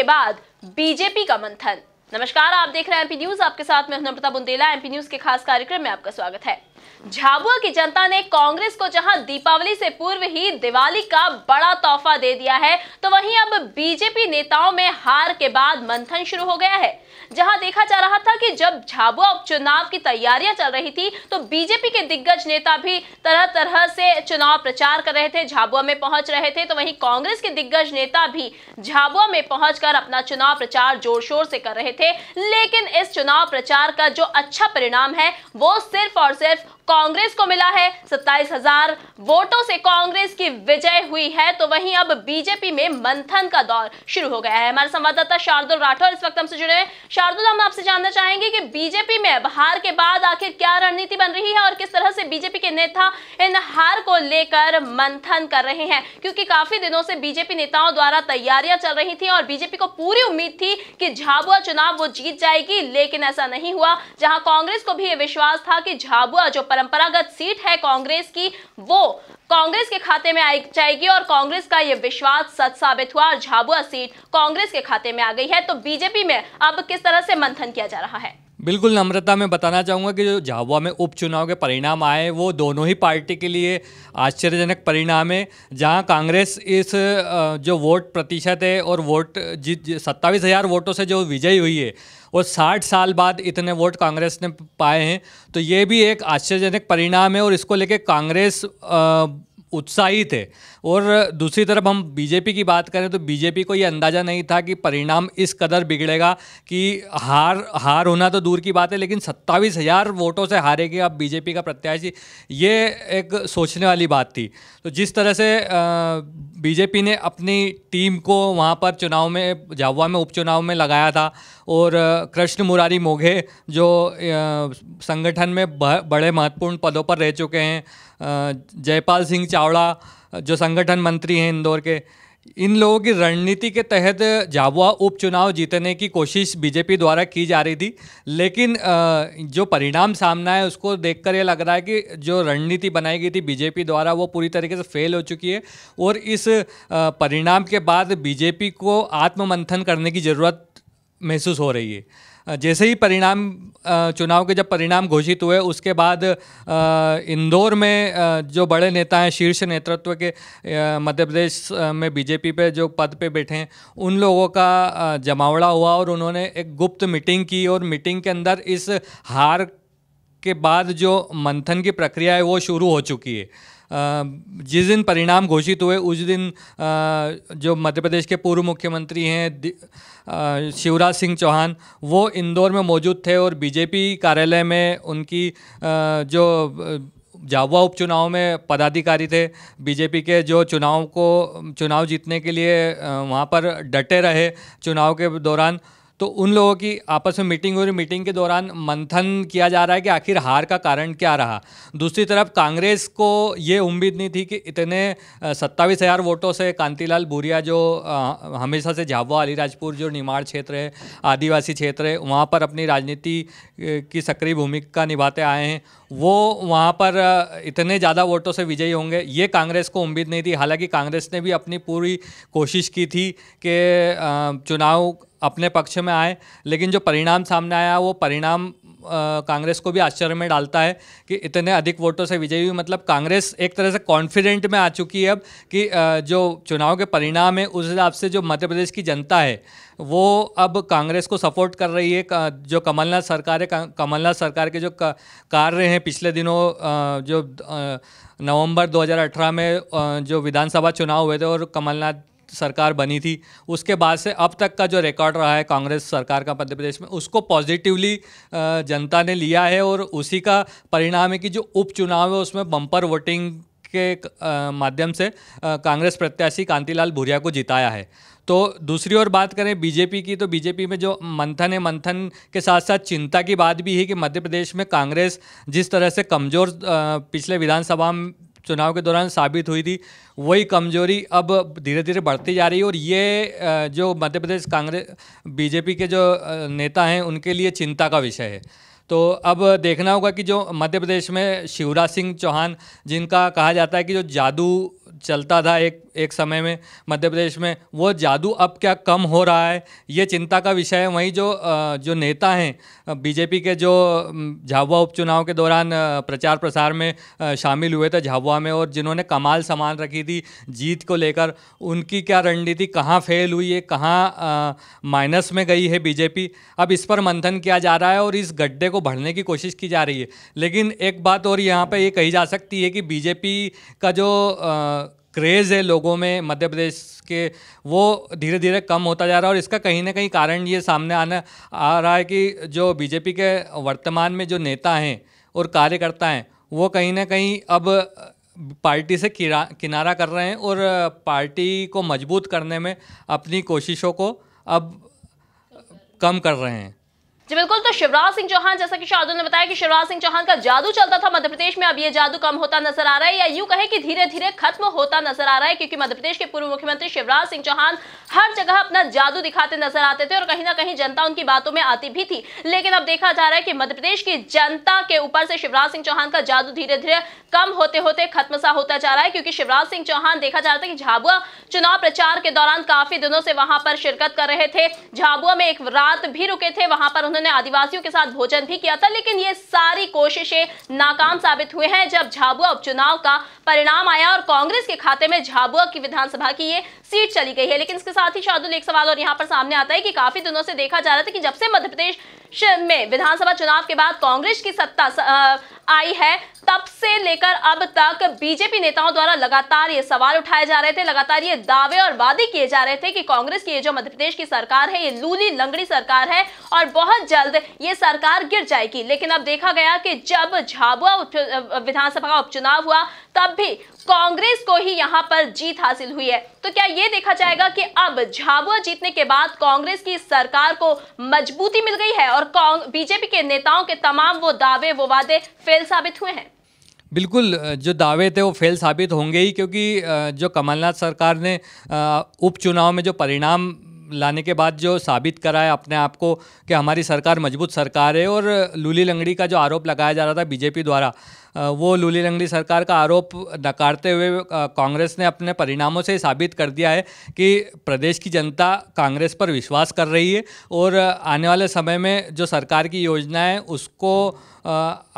के बाद बीजेपी का मंथन नमस्कार आप देख रहे हैं एमपी न्यूज आपके साथ में नम्रता बुंदेला एमपी न्यूज के खास कार्यक्रम में आपका स्वागत है झाबुआ की जनता ने कांग्रेस को जहां दीपावली से पूर्व ही दिवाली का बड़ा तोहफा दे दिया है तो वहीं अब बीजेपी नेताओं में हार के बाद मंथन शुरू हो गया है जहां देखा जा रहा था कि जब झाबुआ उपचुनाव की तैयारियां चल रही थी तो बीजेपी के दिग्गज नेता भी तरह तरह से चुनाव प्रचार कर रहे थे झाबुआ में पहुंच रहे थे तो वहीं कांग्रेस के दिग्गज नेता भी झाबुआ में पहुंचकर अपना चुनाव प्रचार जोर शोर से कर रहे थे लेकिन इस चुनाव प्रचार का जो अच्छा परिणाम है वो सिर्फ और सिर्फ कांग्रेस को मिला है सत्ताईस हजार वोटों से कांग्रेस की विजय हुई है तो वहीं अब बीजेपी में मंथन का दौर शुरू हो गया है हमारे संवाददाता शार्दुल राठौर इस वक्त हमसे जुड़े हैं शार्दुल हम आपसे जानना चाहेंगे कि बीजेपी में अब हार के बाद आखिर क्या रणनीति बन रही है और किस तरह से बीजेपी के नेता इन हार को लेकर मंथन कर रहे हैं क्योंकि काफी दिनों से बीजेपी नेताओं द्वारा तैयारियां चल रही थी और बीजेपी को पूरी उम्मीद थी कि झाबुआ चुनाव वो जीत जाएगी लेकिन ऐसा नहीं हुआ जहां कांग्रेस को भी यह विश्वास था कि झाबुआ जो पर परंपरागत सीट है कांग्रेस की वो कांग्रेस के खाते में आई जाएगी और कांग्रेस का यह विश्वास सच साबित हुआ और झाबुआ सीट कांग्रेस के खाते में आ गई है तो बीजेपी में अब किस तरह से मंथन किया जा रहा है बिल्कुल नम्रता में बताना चाहूँगा कि जो झाबुआ में उपचुनाव के परिणाम आए वो दोनों ही पार्टी के लिए आश्चर्यजनक परिणाम है जहाँ कांग्रेस इस जो वोट प्रतिशत है और वोट जीत सत्ताईस हज़ार वोटों से जो विजयी हुई है वो 60 साल बाद इतने वोट कांग्रेस ने पाए हैं तो ये भी एक आश्चर्यजनक परिणाम है और इसको लेके कांग्रेस आ, उत्साहित है और दूसरी तरफ हम बीजेपी की बात करें तो बीजेपी को ये अंदाज़ा नहीं था कि परिणाम इस कदर बिगड़ेगा कि हार हार होना तो दूर की बात है लेकिन सत्ताईस हज़ार वोटों से हारेगी अब बीजेपी का प्रत्याशी ये एक सोचने वाली बात थी तो जिस तरह से बीजेपी ने अपनी टीम को वहाँ पर चुनाव में झाबुआ में उपचुनाव में लगाया था और कृष्ण मुरारी मोघे जो संगठन में बड़े महत्वपूर्ण पदों पर रह चुके हैं जयपाल सिंह चावड़ा जो संगठन मंत्री हैं इंदौर के इन लोगों की रणनीति के तहत झाबुआ उपचुनाव जीतने की कोशिश बीजेपी द्वारा की जा रही थी लेकिन जो परिणाम सामना है उसको देखकर ये लग रहा है कि जो रणनीति बनाई गई थी बीजेपी द्वारा वो पूरी तरीके से फेल हो चुकी है और इस परिणाम के बाद बीजेपी को आत्ममंथन करने की ज़रूरत महसूस हो रही है जैसे ही परिणाम चुनाव के जब परिणाम घोषित हुए उसके बाद इंदौर में जो बड़े नेता हैं शीर्ष नेतृत्व के मध्य प्रदेश में बीजेपी पे जो पद पे बैठे हैं उन लोगों का जमावड़ा हुआ और उन्होंने एक गुप्त मीटिंग की और मीटिंग के अंदर इस हार के बाद जो मंथन की प्रक्रिया है वो शुरू हो चुकी है जिस दिन परिणाम घोषित हुए उस दिन जो मध्य प्रदेश के पूर्व मुख्यमंत्री हैं शिवराज सिंह चौहान वो इंदौर में मौजूद थे और बीजेपी कार्यालय में उनकी जो झाबुआ उपचुनाव में पदाधिकारी थे बीजेपी के जो चुनाव को चुनाव जीतने के लिए वहाँ पर डटे रहे चुनाव के दौरान तो उन लोगों की आपस में मीटिंग हो रही मीटिंग के दौरान मंथन किया जा रहा है कि आखिर हार का कारण क्या रहा दूसरी तरफ कांग्रेस को ये उम्मीद नहीं थी कि इतने सत्तावीस हज़ार वोटों से कांतीलाल भूरिया जो हमेशा से झाबुआ अलीराजपुर जो निमाड़ क्षेत्र है आदिवासी क्षेत्र है वहाँ पर अपनी राजनीति की सक्रिय भूमिका निभाते आए हैं वो वहाँ पर इतने ज़्यादा वोटों से विजयी होंगे ये कांग्रेस को उम्मीद नहीं थी हालांकि कांग्रेस ने भी अपनी पूरी कोशिश की थी कि चुनाव अपने पक्ष में आए लेकिन जो परिणाम सामने आया वो परिणाम कांग्रेस को भी आश्चर्य में डालता है कि इतने अधिक वोटों से विजयी हुई मतलब कांग्रेस एक तरह से कॉन्फिडेंट में आ चुकी है अब कि जो चुनाव के परिणाम है उस हिसाब से जो मध्य प्रदेश की जनता है वो अब कांग्रेस को सपोर्ट कर रही है जो कमलनाथ सरकार है कमलनाथ सरकार के जो कार्य हैं पिछले दिनों जो नवंबर 2018 में जो विधानसभा चुनाव हुए थे और कमलनाथ सरकार बनी थी उसके बाद से अब तक का जो रिकॉर्ड रहा है कांग्रेस सरकार का मध्य प्रदेश में उसको पॉजिटिवली जनता ने लिया है और उसी का परिणाम है कि जो उपचुनाव है उसमें बम्पर वोटिंग के माध्यम से कांग्रेस प्रत्याशी कांतिलाल भूरिया को जिताया है तो दूसरी ओर बात करें बीजेपी की तो बीजेपी में जो मंथन है मंथन के साथ साथ चिंता की बात भी है कि मध्य प्रदेश में कांग्रेस जिस तरह से कमज़ोर पिछले विधानसभा चुनाव के दौरान साबित हुई थी वही कमजोरी अब धीरे धीरे बढ़ती जा रही है और ये जो मध्य प्रदेश कांग्रेस बीजेपी के जो नेता हैं उनके लिए चिंता का विषय है तो अब देखना होगा कि जो मध्य प्रदेश में शिवराज सिंह चौहान जिनका कहा जाता है कि जो जादू चलता था एक एक समय में मध्य प्रदेश में वो जादू अब क्या कम हो रहा है ये चिंता का विषय है वहीं जो जो नेता हैं बीजेपी के जो झाबुआ उपचुनाव के दौरान प्रचार प्रसार में शामिल हुए थे झाबुआ में और जिन्होंने कमाल सामान रखी थी जीत को लेकर उनकी क्या रणनीति कहाँ फेल हुई है कहाँ माइनस में गई है बीजेपी अब इस पर मंथन किया जा रहा है और इस गड्ढे को भरने की कोशिश की जा रही है लेकिन एक बात और यहाँ पर ये कही जा सकती है कि बीजेपी का जो आ, क्रेज़ है लोगों में मध्य प्रदेश के वो धीरे धीरे कम होता जा रहा है और इसका कहीं ना कहीं कारण ये सामने आना आ रहा है कि जो बीजेपी के वर्तमान में जो नेता हैं और कार्यकर्ता हैं वो कहीं ना कहीं अब पार्टी से किनारा कर रहे हैं और पार्टी को मजबूत करने में अपनी कोशिशों को अब कम कर रहे हैं जी बिल्कुल तो शिवराज सिंह चौहान जैसा कि शाहदुल ने बताया कि शिवराज सिंह चौहान का जादू चलता था मध्यप्रदेश में अब ये जादू कम होता नजर आ रहा है या यूं कहे कि धीरे धीरे खत्म होता नजर आ रहा है क्योंकि मध्यप्रदेश के पूर्व मुख्यमंत्री शिवराज सिंह चौहान हर जगह अपना जादू दिखाते नजर आते थे और कहीं ना कहीं जनता उनकी बातों में आती भी थी लेकिन अब देखा जा रहा है कि मध्यप्रदेश की जनता के ऊपर से शिवराज सिंह चौहान का जादू धीरे धीरे कम होते होते खत्म सा होता जा रहा है क्योंकि शिवराज सिंह चौहान देखा जा रहा था कि झाबुआ चुनाव प्रचार के दौरान काफी दिनों से वहां पर शिरकत कर रहे थे झाबुआ में एक रात भी रुके थे वहां पर उन्होंने उन्होंने आदिवासियों के साथ भोजन भी किया था लेकिन ये सारी कोशिशें नाकाम साबित हुए हैं जब झाबुआ उपचुनाव का परिणाम आया और कांग्रेस के खाते में झाबुआ की विधानसभा की ये सीट चली गई है लेकिन इसके साथ ही शार्दुल एक सवाल और यहाँ पर सामने आता है कि काफी दिनों से देखा जा रहा था कि जब से मध्यप्रदेश में विधानसभा चुनाव के बाद कांग्रेस की सत्ता आई है तब से लेकर अब तक बीजेपी नेताओं द्वारा लगातार ये सवाल उठाए जा रहे थे लगातार ये दावे और वादे किए जा रहे थे कि कांग्रेस की ये जो मध्यप्रदेश की सरकार है ये लूली लंगड़ी सरकार है और बहुत जल्द ये सरकार गिर जाएगी लेकिन अब देखा गया कि जब झाबुआ विधानसभा का उपचुनाव हुआ तब भी कांग्रेस को ही यहां पर जीत हासिल हुई है तो क्या यह देखा जाएगा कि अब झाबुआ जीतने के बाद कांग्रेस की सरकार को मजबूती मिल गई है और बीजेपी के नेताओं के तमाम वो दावे वो वादे फेल साबित हुए हैं बिल्कुल जो दावे थे वो फेल साबित होंगे ही क्योंकि जो कमलनाथ सरकार ने उपचुनाव में जो परिणाम लाने के बाद जो साबित करा है अपने आप को कि हमारी सरकार मजबूत सरकार है और लूली लंगड़ी का जो आरोप लगाया जा रहा था बीजेपी द्वारा वो लूली रंगड़ी सरकार का आरोप नकारते हुए कांग्रेस ने अपने परिणामों से साबित कर दिया है कि प्रदेश की जनता कांग्रेस पर विश्वास कर रही है और आने वाले समय में जो सरकार की योजनाएं उसको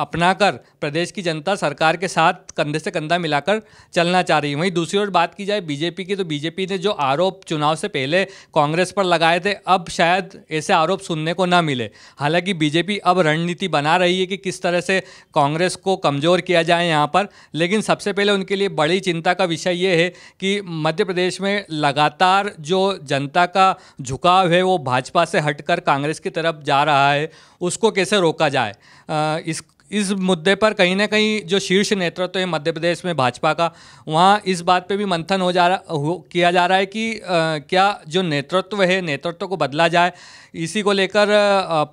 अपनाकर प्रदेश की जनता सरकार के साथ कंधे से कंधा मिलाकर चलना चाह रही है वहीं दूसरी ओर बात की जाए बीजेपी की तो बीजेपी ने जो आरोप चुनाव से पहले कांग्रेस पर लगाए थे अब शायद ऐसे आरोप सुनने को ना मिले हालांकि बीजेपी अब रणनीति बना रही है कि किस तरह से कांग्रेस को कम कमज़ोर किया जाए यहाँ पर लेकिन सबसे पहले उनके लिए बड़ी चिंता का विषय ये है कि मध्य प्रदेश में लगातार जो जनता का झुकाव है वो भाजपा से हटकर कांग्रेस की तरफ जा रहा है उसको कैसे रोका जाए इस इस मुद्दे पर कहीं ना कहीं जो शीर्ष नेतृत्व तो है मध्य प्रदेश में भाजपा का वहाँ इस बात पे भी मंथन हो जा रहा हो किया जा रहा है कि आ, क्या जो नेतृत्व है नेतृत्व को बदला जाए इसी को लेकर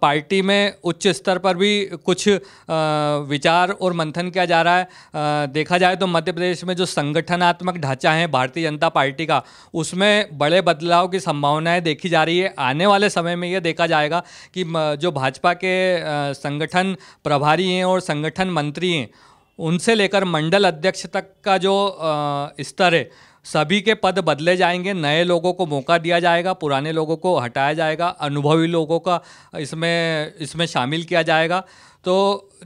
पार्टी में उच्च स्तर पर भी कुछ आ, विचार और मंथन किया जा रहा है आ, देखा जाए तो मध्य प्रदेश में जो संगठनात्मक ढांचा है भारतीय जनता पार्टी का उसमें बड़े बदलाव की संभावनाएँ देखी जा रही है आने वाले समय में यह देखा जाएगा कि जो भाजपा के संगठन प्रभारी हैं और संगठन मंत्री हैं उनसे लेकर मंडल अध्यक्ष तक का जो स्तर है सभी के पद बदले जाएंगे नए लोगों को मौका दिया जाएगा पुराने लोगों को हटाया जाएगा अनुभवी लोगों का इसमें इसमें शामिल किया जाएगा तो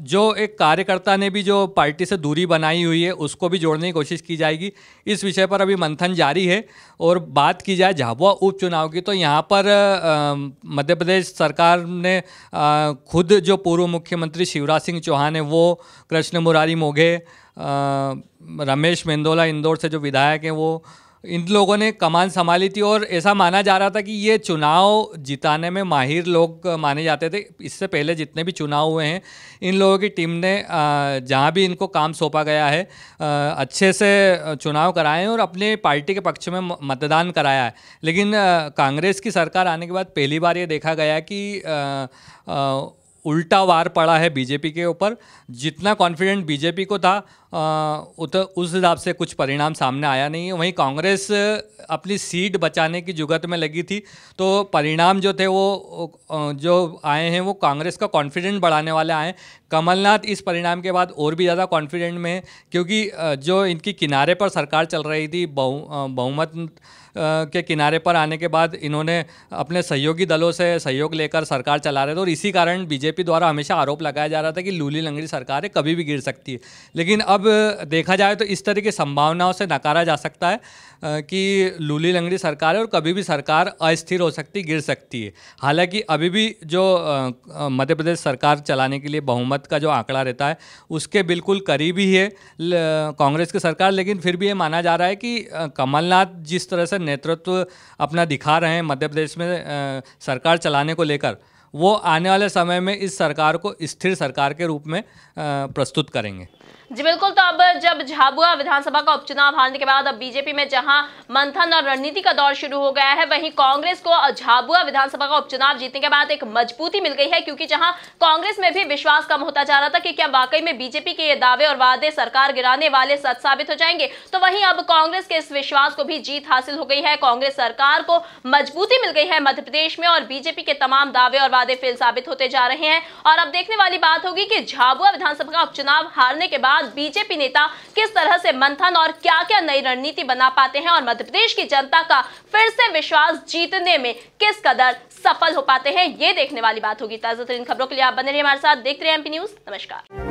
जो एक कार्यकर्ता ने भी जो पार्टी से दूरी बनाई हुई है उसको भी जोड़ने की कोशिश की जाएगी इस विषय पर अभी मंथन जारी है और बात की जाए झाबुआ उपचुनाव की तो यहाँ पर मध्य प्रदेश सरकार ने आ, खुद जो पूर्व मुख्यमंत्री शिवराज सिंह चौहान है वो कृष्ण मुरारी मोघे रमेश मेंदोला इंदौर से जो विधायक हैं वो इन लोगों ने कमान संभाली थी और ऐसा माना जा रहा था कि ये चुनाव जिताने में माहिर लोग माने जाते थे इससे पहले जितने भी चुनाव हुए हैं इन लोगों की टीम ने जहाँ भी इनको काम सौंपा गया है अच्छे से चुनाव कराए हैं और अपने पार्टी के पक्ष में मतदान कराया है लेकिन कांग्रेस की सरकार आने के बाद पहली बार ये देखा गया कि उल्टा वार पड़ा है बीजेपी के ऊपर जितना कॉन्फिडेंट बीजेपी को था तो उस हिसाब से कुछ परिणाम सामने आया नहीं है वहीं कांग्रेस अपनी सीट बचाने की जुगत में लगी थी तो परिणाम जो थे वो जो आए हैं वो कांग्रेस का कॉन्फिडेंट बढ़ाने वाले आए कमलनाथ इस परिणाम के बाद और भी ज़्यादा कॉन्फिडेंट में है क्योंकि जो इनकी किनारे पर सरकार चल रही थी बहु बहुमत के किनारे पर आने के बाद इन्होंने अपने सहयोगी दलों से सहयोग लेकर सरकार चला रहे थे और इसी कारण बीजेपी द्वारा हमेशा आरोप लगाया जा रहा था कि लूली लंगड़ी सरकार है कभी भी गिर सकती है लेकिन अब अब देखा जाए तो इस तरह की संभावनाओं से नकारा जा सकता है कि लूली लंगड़ी सरकार है और कभी भी सरकार अस्थिर हो सकती गिर सकती है हालांकि अभी भी जो मध्य प्रदेश सरकार चलाने के लिए बहुमत का जो आंकड़ा रहता है उसके बिल्कुल करीब ही है कांग्रेस की सरकार लेकिन फिर भी ये माना जा रहा है कि कमलनाथ जिस तरह से नेतृत्व अपना दिखा रहे हैं मध्य प्रदेश में सरकार चलाने को लेकर वो आने वाले समय में इस सरकार को स्थिर सरकार के रूप में प्रस्तुत करेंगे जी बिल्कुल तो अब जब झाबुआ विधानसभा का उपचुनाव हारने के बाद अब बीजेपी में जहां मंथन और रणनीति का दौर शुरू हो गया है वहीं कांग्रेस को झाबुआ विधानसभा का उपचुनाव जीतने के बाद एक मजबूती मिल गई है क्योंकि जहां कांग्रेस में भी विश्वास कम होता जा रहा था कि क्या वाकई में बीजेपी के ये दावे और वादे सरकार गिराने वाले सच साबित हो जाएंगे तो वहीं अब कांग्रेस के इस विश्वास को भी जीत हासिल हो गई है कांग्रेस सरकार को मजबूती मिल गई है मध्यप्रदेश में और बीजेपी के तमाम दावे और वादे फेल साबित होते जा रहे हैं और अब देखने वाली बात होगी कि झाबुआ विधानसभा का उपचुनाव हारने के बाद दौरान बीजेपी नेता किस तरह से मंथन और क्या क्या नई रणनीति बना पाते हैं और मध्य प्रदेश की जनता का फिर से विश्वास जीतने में किस कदर सफल हो पाते हैं ये देखने वाली बात होगी ताजा तरीन खबरों के लिए आप बने रहिए हमारे साथ देखते रहे एमपी न्यूज नमस्कार